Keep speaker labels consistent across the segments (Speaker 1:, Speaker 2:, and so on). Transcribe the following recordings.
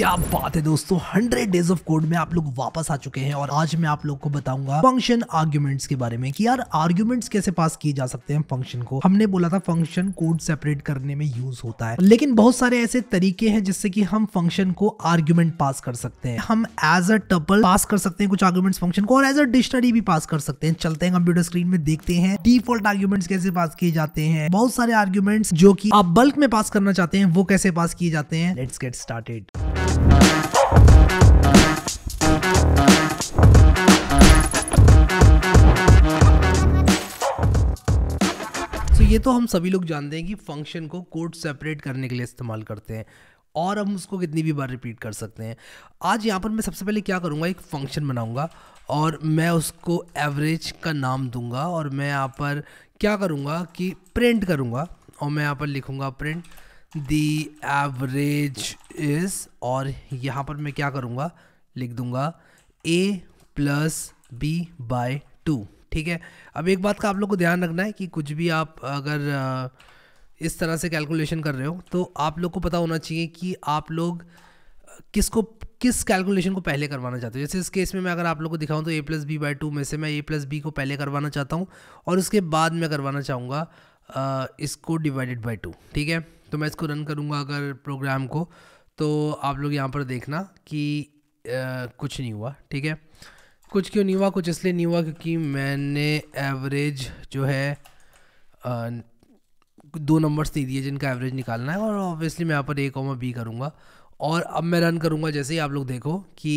Speaker 1: क्या बात है दोस्तों 100 डेज ऑफ कोड में आप लोग वापस आ चुके हैं और आज मैं आप लोग को बताऊंगा फंक्शन आर्ग्यूमेंट्स के बारे में कि यार आर्ग्यूमेंट्स कैसे पास किए जा सकते हैं फंक्शन को हमने बोला था फंक्शन कोड सेपरेट करने में यूज होता है लेकिन बहुत सारे ऐसे तरीके हैं जिससे कि हम फंक्शन को आर्ग्यूमेंट पास कर सकते हैं हम एज अ टपल पास कर सकते हैं कुछ आर्ग्यूमेंट फंक्शन को और एज अ डिक्शनरी भी पास कर सकते हैं चलते हैं कंप्यूटर स्क्रीन में देखते हैं डिफॉल्ट आर्ग्यूमेंट्स कैसे पास किए जाते हैं बहुत सारे आर्ग्यूमेंट्स जो कि आप बल्क में पास करना चाहते हैं वो कैसे पास किए जाते हैं लेट्स गेट स्टार्टेड ये तो हम सभी लोग जानते हैं कि फंक्शन को कोड सेपरेट करने के लिए इस्तेमाल करते हैं और हम उसको कितनी भी बार रिपीट कर सकते हैं आज यहाँ पर मैं सबसे पहले क्या करूँगा एक फंक्शन बनाऊँगा और मैं उसको एवरेज का नाम दूंगा और मैं यहाँ पर क्या करूँगा कि प्रिंट करूँगा और मैं यहाँ पर लिखूँगा प्रिंट दी एवरेज इज़ और यहाँ पर मैं क्या करूँगा लिख दूँगा A plus B by two ठीक है अब एक बात का आप लोग को ध्यान रखना है कि कुछ भी आप अगर इस तरह से कैलकुलेशन कर रहे हो तो आप लोग को पता होना चाहिए कि आप लोग किसको किस कैलकुलेशन को पहले करवाना चाहते हो जैसे इस केस में मैं अगर आप लोग को दिखाऊं तो A plus B by two में से मैं ए प्लस बी को पहले करवाना चाहता हूं और उसके बाद मैं करवाना चाहूँगा इसको डिवाइडेड बाई टू ठीक है तो मैं इसको रन करूँगा अगर प्रोग्राम को तो आप लोग यहाँ पर देखना कि आ, कुछ नहीं हुआ ठीक है कुछ क्यों नहीं हुआ कुछ इसलिए नहीं हुआ क्योंकि मैंने एवरेज जो है आ, दो नंबर्स दे दिए जिनका एवरेज निकालना है और ऑब्वियसली मैं यहाँ पर ए कॉमा बी करूँगा और अब मैं रन करूँगा जैसे ही आप लोग देखो कि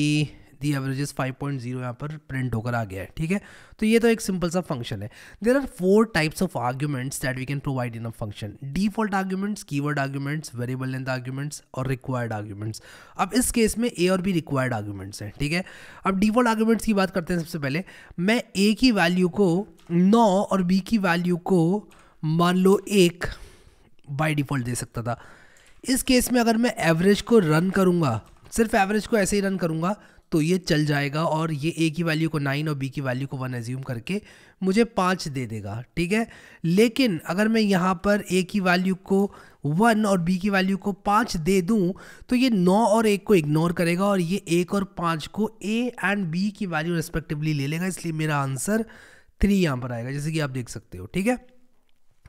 Speaker 1: दी एवरेजेस 5.0 पॉइंट यहाँ पर प्रिंट होकर आ गया है ठीक है तो ये तो एक सिंपल सा फंक्शन है there are four types of arguments that we can provide in a function default arguments keyword arguments variable length arguments और रिक्वायर्ड आर्ग्यूमेंट्स अब इस केस में ए और बी रिक्वायर्ड आर्ग्यूमेंट्स हैं ठीक है अब डिफॉल्ट आर्ग्यूमेंट्स की बात करते हैं सबसे पहले मैं ए की वैल्यू को नौ और बी की वैल्यू को मान लो एक बाय डिफ़ॉल्ट दे सकता था इस केस में अगर मैं एवरेज को रन करूंगा सिर्फ एवरेज को ऐसे ही रन करूंगा तो ये चल जाएगा और ये ए की वैल्यू को नाइन और बी की वैल्यू को वन एज्यूम करके मुझे पाँच दे देगा ठीक है लेकिन अगर मैं यहाँ पर ए की वैल्यू को वन और बी की वैल्यू को पाँच दे दूँ तो ये नौ और एक को इग्नोर करेगा और ये एक और पाँच को ए एंड बी की वैल्यू रेस्पेक्टिवली ले लेगा इसलिए मेरा आंसर थ्री यहाँ पर आएगा जैसे कि आप देख सकते हो ठीक है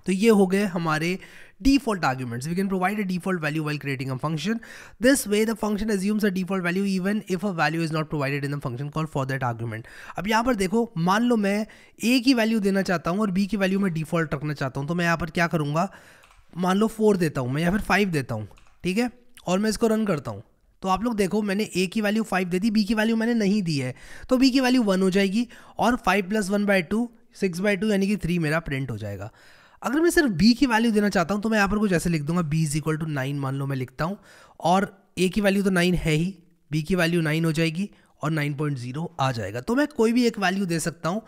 Speaker 1: तो ये हो गए हमारे default arguments. We can provide a default value while creating a function. This way the function assumes a default value even if a value is not provided in the function call for that argument. अब यहाँ पर देखो मान लो मैं a की value देना चाहता हूँ और b की value मैं default रखना चाहता हूँ तो मैं यहाँ पर क्या करूँगा मान लो फोर देता हूँ मैं या फिर फाइव देता हूँ ठीक है और मैं इसको रन करता हूँ तो आप लोग देखो मैंने ए की वैल्यू फाइव दे दी बी की वैल्यू मैंने नहीं दी है तो बी की वैल्यू वन हो जाएगी और five plus one by two six by two यानी कि थ्री मेरा प्रिंट हो जाएगा अगर मैं सिर्फ बी की वैल्यू देना चाहता हूँ तो मैं यहाँ पर कुछ ऐसे लिख दूंगा B is equal to nine मान लो मैं लिखता हूँ और ए की वैल्यू तो नाइन है ही बी की वैल्यू नाइन हो जाएगी और नाइन पॉइंट जीरो आ जाएगा तो मैं कोई भी एक वैल्यू दे सकता हूँ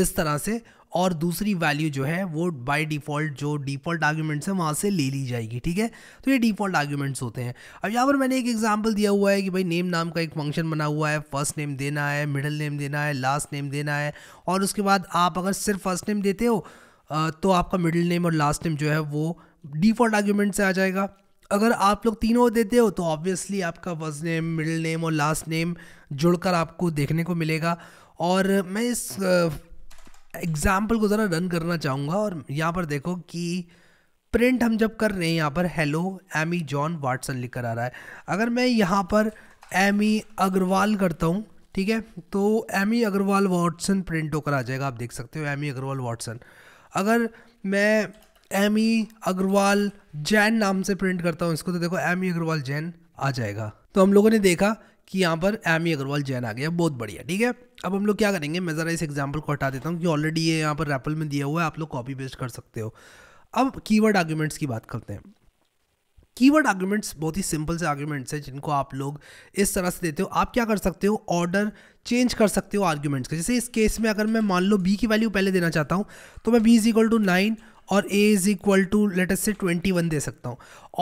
Speaker 1: इस तरह से और दूसरी वैल्यू जो है वो बाय डिफ़ॉल्ट जो डिफ़ॉल्ट आर्ग्यूमेंट्स हैं वहाँ से ले ली जाएगी ठीक है तो ये डिफ़ॉल्ट आर्ग्यूमेंट्स होते हैं अब यहाँ पर मैंने एक एग्जांपल दिया हुआ है कि भाई नेम नाम का एक फंक्शन बना हुआ है फर्स्ट नेम देना है मिडिल नेम देना है लास्ट नेम देना है और उसके बाद आप अगर सिर्फ फर्स्ट नेम देते हो तो आपका मिडिल नेम और लास्ट नेम जो है वो डिफ़ॉल्ट आर्ग्यूमेंट से आ जाएगा अगर आप लोग तीनों देते हो तो ऑब्वियसली आपका फर्स्ट नेम मिडिल नेम और लास्ट नेम जुड़कर आपको देखने को मिलेगा और मैं इस एग्ज़ाम्पल को ज़रा रन करना चाहूँगा और यहाँ पर देखो कि प्रिंट हम जब कर रहे हैं यहाँ पर हेलो एमी जॉन वाटसन लिख कर आ रहा है अगर मैं यहाँ पर एमी अग्रवाल करता हूँ ठीक है तो एमी अग्रवाल वाटसन प्रिंट होकर आ जाएगा आप देख सकते हो एमी अग्रवाल वाटसन अगर मैं एम ई अग्रवाल जैन नाम से प्रिंट करता हूँ इसको तो देखो एम ई अग्रवाल जैन आ जाएगा तो हम लोगों ने देखा कि यहाँ पर एम ई अग्रवाल जैन आ गया बहुत बढ़िया ठीक है अब हम लोग क्या करेंगे मैं ज़रा इस एग्जाम्पल को हटा देता हूँ कि ऑलरेडी ये यहाँ पर रैपल में दिया हुआ है आप लोग कॉपी पेस्ट कर सकते हो अब कीवर्ड आर्ग्यूमेंट्स की बात करते हैं कीवर्ड आर्ग्यूमेंट्स बहुत ही सिंपल से आर्ग्यूमेंट्स हैं जिनको आप लोग इस तरह से देते हो आप क्या कर सकते हो ऑर्डर चेंज कर सकते हो आर्ग्यूमेंट्स का जैसे इस केस में अगर मैं मान लो बी की वैल्यू पहले देना चाहता हूँ तो मैं B is equal to nine और A is equal to let's say twenty one दे सकता हूँ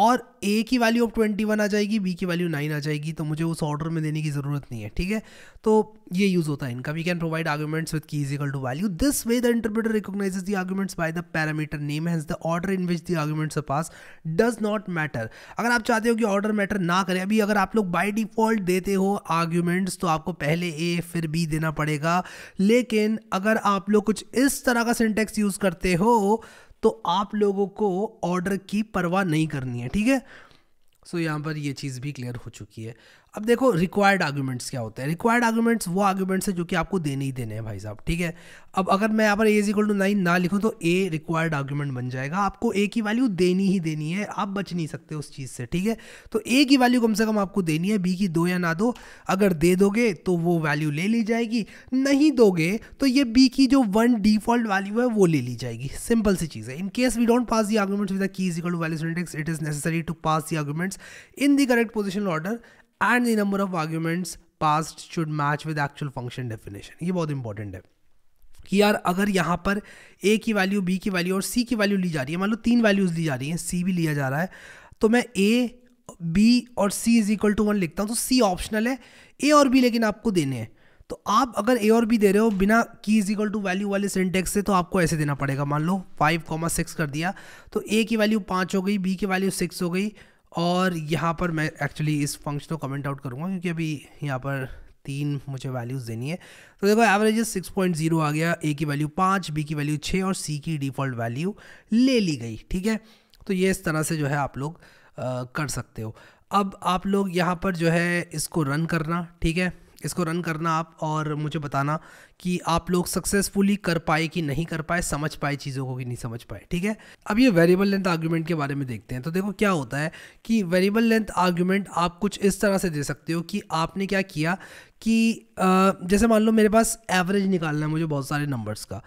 Speaker 1: और ए की वैल्यू अब ट्वेंटी वन आ जाएगी बी की वैल्यू नाइन आ जाएगी तो मुझे उस ऑर्डर में देने की ज़रूरत नहीं है ठीक है तो ये यूज़ होता है इनका we can provide arguments with key is equal to value this way the interpreter recognise the arguments by the parameter name hence the order in which the arguments are pass does not matter अगर आप चाहते हो कि order matter ना करें अभी अगर आप लोग बाई डिफॉल्ट देते हो आर्ग्यूमेंट्स तो आपको पहले ए फिर बी देना पड़ेगा लेकिन अगर आप लोग कुछ इस तरह का सिंटेक्स यूज़ करते हो तो आप लोगों को ऑर्डर की परवाह नहीं करनी है ठीक है सो so, यहाँ पर ये चीज़ भी क्लियर हो चुकी है अब देखो रिक्वायर्ड आर्ग्यूमेंट्स क्या होते हैं रिक्वायर्ड आर्ग्यूमेंट्स वो आर्ग्यूमेंट्स हैं जो कि आपको देने ही देने हैं भाई साहब ठीक है अब अगर मैं यहाँ पर एज इक्वल टू नाइन ना लिखूँ तो ए रिक्वायर्ड आर्ग्यूमेंट बन जाएगा आपको ए की वैल्यू देनी ही देनी है आप बच नहीं सकते उस चीज़ से ठीक है तो ए की वैल्यू कम से कम आपको देनी है बी की दो या ना दो अगर दे दोगे तो वो वैल्यू ले ली जाएगी नहीं दोगे तो ये बी की जो वन डिफॉल्ट वैल्यू है वो ले ली जाएगी सिंपल सी चीज़ है in case we don't pass the arguments with the key is equal to value syntax it is necessary to pass the arguments in the correct position order and the number of arguments passed should match with actual function definition ये बहुत important है कि यार अगर यहाँ पर ए की value B की वैल्यू और सी की वैल्यू ली जा रही है मान लो तीन वैल्यूज़ ली जा रही हैं सी भी लिया जा रहा है तो मैं ए बी और C is equal to one लिखता हूँ तो सी ऑप्शनल है ए और बी लेकिन आपको देने हैं तो आप अगर ए और बी दे रहे हो बिना key is equal to value वाले सिंटेक्स से तो आपको ऐसे देना पड़ेगा मान लो फाइव कॉमा सिक्स कर दिया तो ए की वैल्यू पाँच हो गई बी की वैल्यू सिक्स हो गई और यहाँ पर मैं एक्चुअली इस फंक्शन को कमेंट आउट करूँगा क्योंकि अभी यहाँ पर तीन मुझे वैल्यूज़ देनी है तो देखो एवरेज सिक्स पॉइंट जीरो आ गया ए की वैल्यू पाँच बी की वैल्यू छः और सी की डिफ़ॉल्ट वैल्यू ले ली गई ठीक है तो ये इस तरह से जो है आप लोग आ, कर सकते हो अब आप लोग यहाँ पर जो है इसको रन करना ठीक है इसको रन करना आप और मुझे बताना कि आप लोग सक्सेसफुली कर पाए कि नहीं कर पाए समझ पाए चीज़ों को कि नहीं समझ पाए ठीक है अब ये वेरिएबल लेंथ आर्ग्यूमेंट के बारे में देखते हैं तो देखो क्या होता है कि वेरिएबल लेंथ आर्ग्यूमेंट आप कुछ इस तरह से दे सकते हो कि आपने क्या किया कि जैसे मान लो मेरे पास एवरेज निकालना है मुझे बहुत सारे नंबर्स का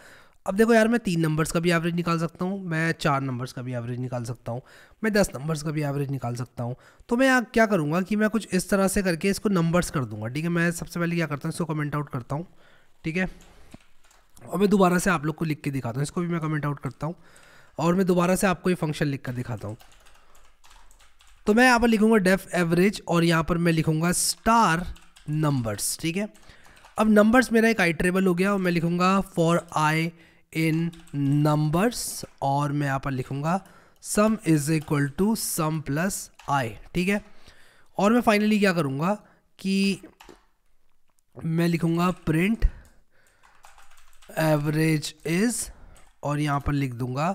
Speaker 1: अब देखो यार मैं तीन नंबर्स का भी एवरेज निकाल सकता हूँ मैं चार नंबर्स का भी एवरेज निकाल सकता हूँ मैं दस नंबर्स का भी एवरेज निकाल सकता हूँ तो मैं यहाँ क्या करूँगा कि मैं कुछ इस तरह से करके इसको नंबर्स कर दूँगा ठीक है मैं सबसे पहले क्या करता हूँ इसको कमेंट आउट करता हूँ ठीक है और मैं दोबारा से आप लोग को लिख के दिखाता हूँ इसको भी मैं कमेंट आउट करता हूँ और मैं दोबारा से आपको ये फंक्शन लिख कर दिखाता हूँ तो मैं यहाँ पर लिखूँगा डेफ एवरेज और यहाँ पर मैं लिखूँगा स्टार नंबर्स ठीक है अब नंबर्स मेरा एक ट्रेबल हो गया और मैं लिखूँगा फॉर आई इन नंबर्स और मैं यहाँ पर लिखूँगा sum is equal to sum plus I ठीक है और मैं फाइनली क्या करूँगा कि मैं लिखूँगा प्रिंट एवरेज इज़ और यहाँ पर लिख दूँगा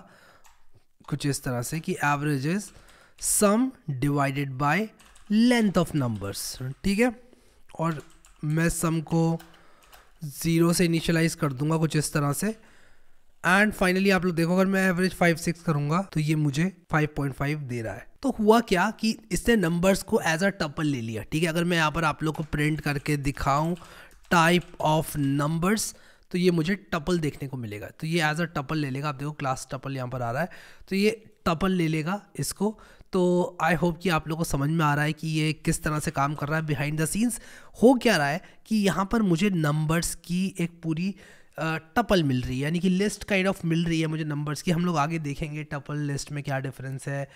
Speaker 1: कुछ इस तरह से कि average is sum divided by length of numbers ठीक है और मैं सम को ज़ीरो से इनिशलाइज कर दूंगा कुछ इस तरह से एंड फाइनली आप लोग देखो अगर मैं एवरेज फाइव सिक्स करूंगा तो ये मुझे फाइव पॉइंट फाइव दे रहा है तो हुआ क्या कि इसने नंबर्स को एज अ टपल ले लिया ठीक है अगर मैं यहाँ पर आप लोग को प्रिंट करके दिखाऊं टाइप ऑफ नंबर्स तो ये मुझे टपल देखने को मिलेगा तो ये एज अ टपल ले लेगा आप देखो क्लास टपल यहाँ पर आ रहा है तो ये टपल ले लेगा इसको तो आई होप कि आप लोगों को समझ में आ रहा है कि ये किस तरह से काम कर रहा है बिहाइंड द सीन्स हो क्या रहा है कि यहाँ पर मुझे नंबर्स की एक पूरी टपल मिल रही है यानी कि लिस्ट काइंड ऑफ मिल रही है मुझे नंबर्स की हम लोग आगे देखेंगे टपल लिस्ट में क्या डिफरेंस है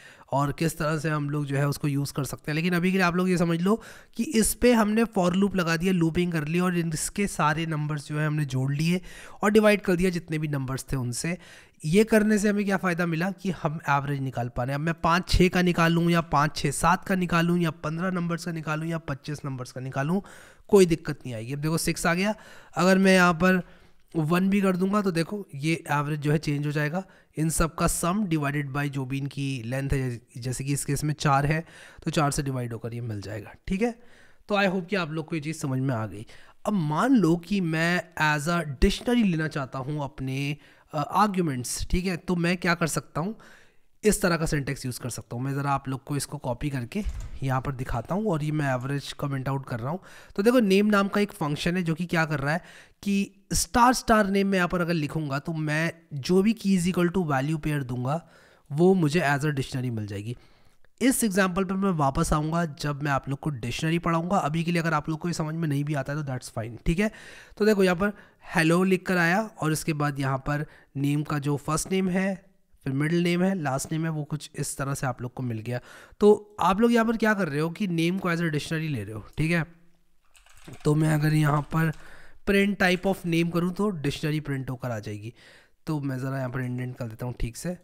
Speaker 1: और किस तरह से हम लोग जो है उसको यूज़ कर सकते हैं लेकिन अभी के लिए आप लोग ये समझ लो कि इस पर हमने फॉर लूप लगा दिया लूपिंग कर ली और इसके सारे नंबर्स जो है हमने जोड़ लिए और डिवाइड कर दिया जितने भी नंबर्स थे उनसे ये करने से हमें क्या फ़ायदा मिला कि हम एवरेज निकाल पा रहे हैं अब मैं पाँच छः का निकालूँ या पाँच छः सात का निकालूँ या पंद्रह नंबर्स का निकालूँ या पच्चीस नंबर्स का निकालूँ कोई दिक्कत नहीं आएगी अब देखो सिक्स आ गया अगर मैं यहाँ पर वन भी कर दूंगा तो देखो ये एवरेज जो है चेंज हो जाएगा इन सब का सम डिवाइडेड बाय जो भी इनकी लेंथ है जैसे कि इस केस में चार है तो चार से डिवाइड होकर ये मिल जाएगा ठीक है तो आई होप कि आप लोग को ये चीज़ समझ में आ गई अब मान लो कि मैं एज अ डिक्शनरी लेना चाहता हूँ अपने आर्ग्यूमेंट्स uh, ठीक है तो मैं क्या कर सकता हूँ इस तरह का सेंटेक्स यूज़ कर सकता हूँ मैं ज़रा आप लोग को इसको कॉपी करके यहाँ पर दिखाता हूँ और ये मैं एवरेज कमेंट आउट कर रहा हूँ तो देखो नेम नाम का एक फंक्शन है जो कि क्या कर रहा है कि स्टार स्टार नेम मैं यहाँ पर अगर लिखूँगा तो मैं जो भी key is equal to value pair दूंगा वो मुझे एज अ डिक्शनरी मिल जाएगी इस एग्जाम्पल पर मैं वापस आऊँगा जब मैं आप लोग को डिक्शनरी पढ़ाऊँगा अभी के लिए अगर आप लोग को ये समझ में नहीं भी आता है तो दैट्स फाइन ठीक है तो देखो यहाँ पर हेलो लिख कर आया और इसके बाद यहाँ पर नेम का जो फर्स्ट नेम है फिर मिडिल नेम है लास्ट नेम है वो कुछ इस तरह से आप लोग को मिल गया तो आप लोग यहाँ पर क्या कर रहे हो कि नेम को एज अ डिक्शनरी ले रहे हो ठीक है तो मैं अगर यहाँ पर प्रिंट टाइप ऑफ नेम करूँ तो डिक्शनरी प्रिंट होकर आ जाएगी तो मैं ज़रा यहाँ पर इंडेंट कर देता हूँ ठीक से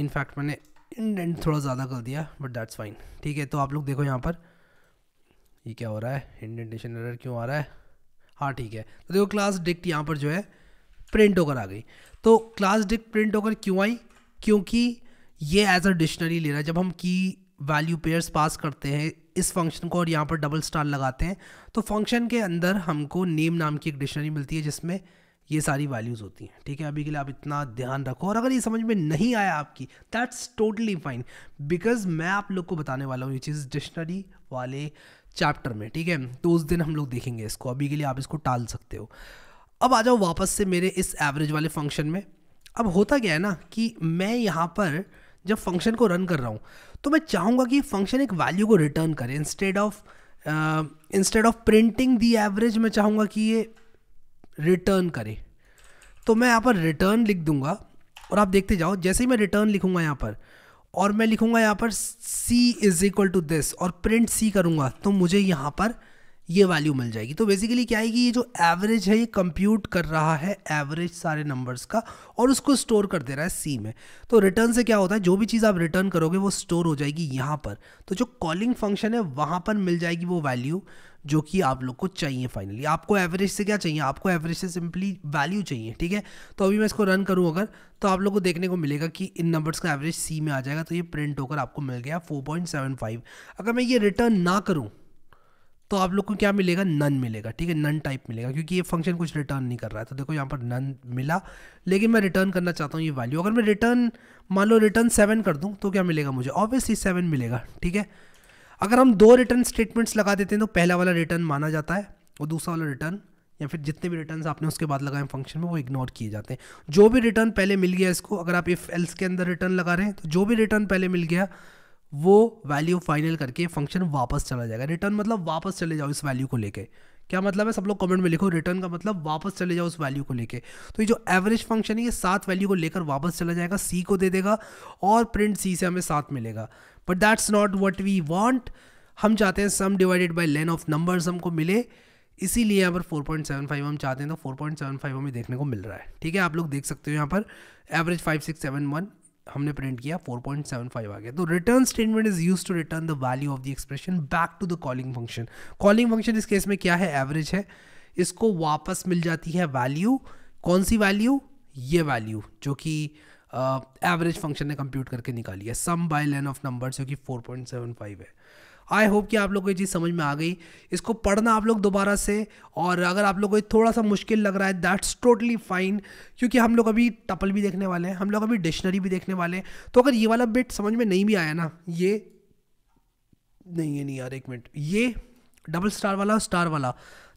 Speaker 1: इनफैक्ट uh, मैंने इंडेंट थोड़ा ज़्यादा कर दिया बट दैट्स फाइन ठीक है तो आप लोग देखो यहाँ पर ये क्या हो रहा है इंडेंटेशन एरर क्यों आ रहा है हाँ ठीक है तो देखो क्लास डिक्ट यहाँ पर जो है प्रिंट होकर आ गई तो क्लास डिक प्रिंट होकर क्यों आई क्योंकि ये एज अ डिक्शनरी ले रहा है जब हम की वैल्यू पेयर्स पास करते हैं इस फंक्शन को और यहाँ पर डबल स्टार लगाते हैं तो फंक्शन के अंदर हमको नेम नाम की एक डिक्शनरी मिलती है जिसमें ये सारी वैल्यूज़ होती हैं ठीक है अभी के लिए आप इतना ध्यान रखो और अगर ये समझ में नहीं आया आपकी दैट्स टोटली फाइन बिकॉज मैं आप लोग को बताने वाला हूँ ये चीज़ डिक्शनरी वाले चैप्टर में ठीक है तो उस दिन हम लोग देखेंगे इसको अभी के लिए आप इसको टाल सकते हो अब आ जाओ वापस से मेरे इस एवरेज वाले फंक्शन में अब होता क्या है ना कि मैं यहाँ पर जब फंक्शन को रन कर रहा हूँ तो मैं चाहूँगा कि फंक्शन एक वैल्यू को रिटर्न करे instead of instead of printing the average मैं चाहूँगा कि ये रिटर्न करे तो मैं यहाँ पर रिटर्न लिख दूँगा और आप देखते जाओ जैसे ही मैं रिटर्न लिखूँगा यहाँ पर और मैं लिखूँगा यहाँ पर C is equal to this और प्रिंट सी करूँगा तो मुझे यहाँ पर ये वैल्यू मिल जाएगी तो बेसिकली क्या है कि ये जो एवरेज है ये कंप्यूट कर रहा है एवरेज सारे नंबर्स का और उसको स्टोर कर दे रहा है सी में तो रिटर्न से क्या होता है जो भी चीज़ आप रिटर्न करोगे वो स्टोर हो जाएगी यहाँ पर तो जो कॉलिंग फंक्शन है वहाँ पर मिल जाएगी वो वैल्यू जो कि आप लोग को चाहिए फाइनली आपको एवरेज से क्या चाहिए आपको एवरेज से सिंपली वैल्यू चाहिए ठीक है तो अभी मैं इसको रन करूँ अगर तो आप लोग को देखने को मिलेगा कि इन नंबर्स का एवरेज सी में आ जाएगा तो ये प्रिंट होकर आपको मिल गया 4.75 अगर मैं ये रिटर्न ना करूँ तो आप लोग को क्या मिलेगा नन मिलेगा ठीक है नन टाइप मिलेगा क्योंकि ये फंक्शन कुछ रिटर्न नहीं कर रहा है तो देखो यहाँ पर नन मिला लेकिन मैं रिटर्न करना चाहता हूँ ये वैल्यू अगर मैं रिटर्न मान लो रिटर्न सेवन कर दूँ तो क्या मिलेगा मुझे ऑब्वियसली सेवन मिलेगा ठीक है अगर हम दो रिटर्न स्टेटमेंट्स लगा देते हैं तो पहला वाला रिटर्न माना जाता है और दूसरा वाला रिटर्न या फिर जितने भी रिटर्न आपने उसके बाद लगाए फंक्शन में वो इग्नोर किए जाते हैं जो भी रिटर्न पहले मिल गया इसको अगर आप इफ़ एल्स के अंदर रिटर्न लगा रहे हैं तो जो भी रिटर्न पहले मिल गया वो वैल्यू फाइनल करके फंक्शन वापस चला जाएगा रिटर्न मतलब वापस चले जाओ इस वैल्यू को लेके क्या मतलब है सब लोग कमेंट में लिखो रिटर्न का मतलब वापस चले जाओ उस वैल्यू को लेके तो ये जो एवरेज फंक्शन है ये सात वैल्यू को लेकर वापस चला जाएगा सी को दे देगा और प्रिंट सी से हमें सात मिलेगा but that's not what we want हम चाहते हैं sum divided by len of numbers हमको मिले इसीलिए यहाँ पर 4.75 हम चाहते हैं तो 4.75 हमें देखने को मिल रहा है ठीक है आप लोग देख सकते हो यहाँ पर एवरेज 5671 हमने प्रिंट किया 4.75 आ गया तो return statement is use to return the value of the expression back to the calling function calling function इस केस में क्या है एवरेज है इसको वापस मिल जाती है वैल्यू कौन सी वैल्यू ये वैल्यू जो कि एवरेज फंक्शन ने कंप्यूट करके निकाली है sum by len of number जो कि 4.75 है आई होप कि आप लोग को ये चीज़ समझ में आ गई इसको पढ़ना आप लोग दोबारा से और अगर आप लोग को थोड़ा सा मुश्किल लग रहा है दैट्स टोटली फाइन क्योंकि हम लोग अभी टपल भी देखने वाले हैं हम लोग अभी डिक्शनरी भी देखने वाले हैं तो अगर ये वाला बिट समझ में नहीं भी आया ना ये नहीं है नहीं यार एक मिनट ये डबल स्टार वाला स्टार वाला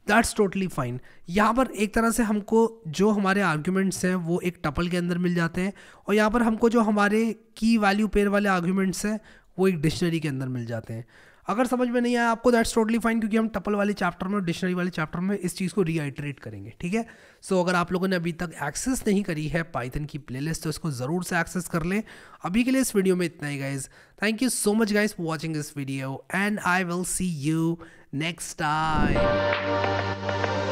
Speaker 1: दैट्स टोटली फाइन यहाँ पर एक तरह से हमको जो हमारे आर्ग्यूमेंट्स हैं वो एक टपल के अंदर मिल जाते हैं और यहाँ पर हमको जो हमारे की वैल्यू पेयर वाले आर्ग्यूमेंट्स हैं वो एक डिक्शनरी के अंदर मिल जाते हैं अगर समझ में नहीं आया आपको दैट्स टोटली फाइन क्योंकि हम टपल वाले चैप्टर में और डिक्शनरी वाले चैप्टर में इस चीज़ को रीआइटरेट करेंगे ठीक है सो so, अगर आप लोगों ने अभी तक एक्सेस नहीं करी है पाइथन की प्ले तो इसको ज़रूर से एक्सेस कर लें अभी के लिए इस वीडियो में इतना ही guys thank you so much guys for watching this video and I will see you next time